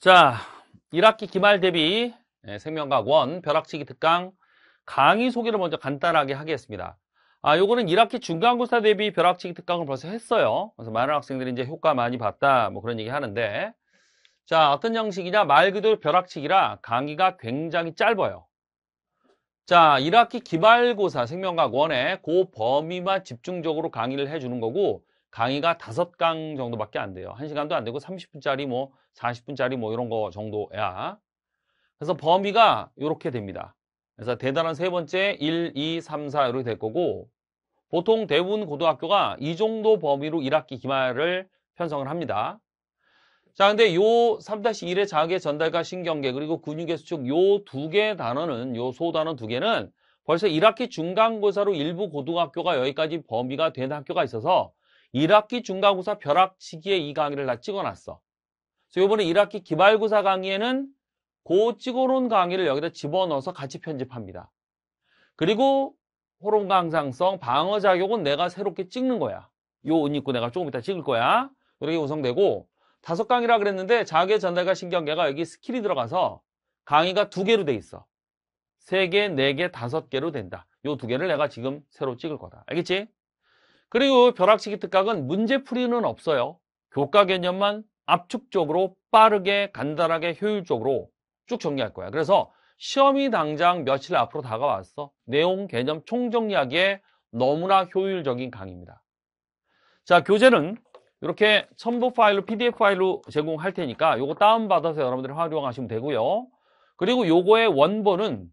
자, 1학기 기말 대비 예, 생명과학 원 벼락치기 특강 강의 소개를 먼저 간단하게 하겠습니다. 아, 요거는 1학기 중간고사 대비 벼락치기 특강을 벌써 했어요. 그래서 많은 학생들이 이제 효과 많이 봤다 뭐 그런 얘기 하는데 자, 어떤 형식이냐? 말 그대로 벼락치기라 강의가 굉장히 짧아요. 자, 1학기 기말고사 생명과학 원에그 범위만 집중적으로 강의를 해주는 거고 강의가 다섯 강 정도밖에 안 돼요. 한시간도안 되고 30분짜리 뭐 40분짜리 뭐 이런 거 정도야. 그래서 범위가 이렇게 됩니다. 그래서 대단한 세 번째 1, 2, 3, 4 이렇게 될 거고 보통 대부분 고등학교가 이 정도 범위로 1학기 기말을 편성을 합니다. 자, 근데 요 3-1의 자극의 전달과 신경계 그리고 근육의 수축 요 두개 단어는 요 소단어 두 개는 벌써 1학기 중간고사로 일부 고등학교가 여기까지 범위가 된 학교가 있어서 1학기 중간고사 벼락 치기에이 강의를 다 찍어놨어. 그래서 이번에 1학기 기말고사 강의에는 고 찍어놓은 강의를 여기다 집어넣어서 같이 편집합니다. 그리고 호롱 강상성, 방어작용은 내가 새롭게 찍는 거야. 요옷 입고 내가 조금 이따 찍을 거야. 이렇게 구성되고 다섯 강의라 그랬는데 자기의 전달과 신경계가 여기 스킬이 들어가서 강의가 두 개로 돼 있어. 세 개, 네 개, 다섯 개로 된다. 요 두 개를 내가 지금 새로 찍을 거다. 알겠지? 그리고 벼락치기 특강은 문제풀이는 없어요. 교과 개념만 압축적으로 빠르게 간단하게 효율적으로 쭉 정리할 거야. 그래서 시험이 당장 며칠 앞으로 다가왔어. 내용 개념 총정리하기에 너무나 효율적인 강의입니다. 자, 교재는 이렇게 첨부 파일로 PDF 파일로 제공할 테니까 이거 다운받아서 여러분들이 활용하시면 되고요. 그리고 요거의 원본은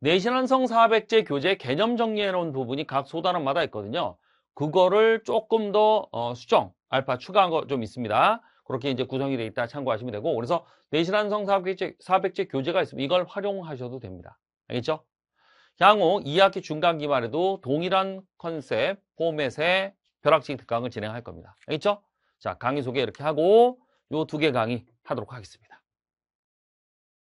내신한성 400제 교재 개념 정리해 놓은 부분이 각 소단원마다 있거든요. 그거를 조금 더 어, 수정, 알파 추가한 거 좀 있습니다. 그렇게 이제 구성이 되어 있다 참고하시면 되고 그래서 내실한성 400제, 400제 교재가 있으면 이걸 활용하셔도 됩니다. 알겠죠? 향후 2학기 중간 기말에도 동일한 컨셉 포맷의 벼락치기 특강을 진행할 겁니다. 알겠죠? 자, 강의 소개 이렇게 하고 요 두 개 강의 하도록 하겠습니다.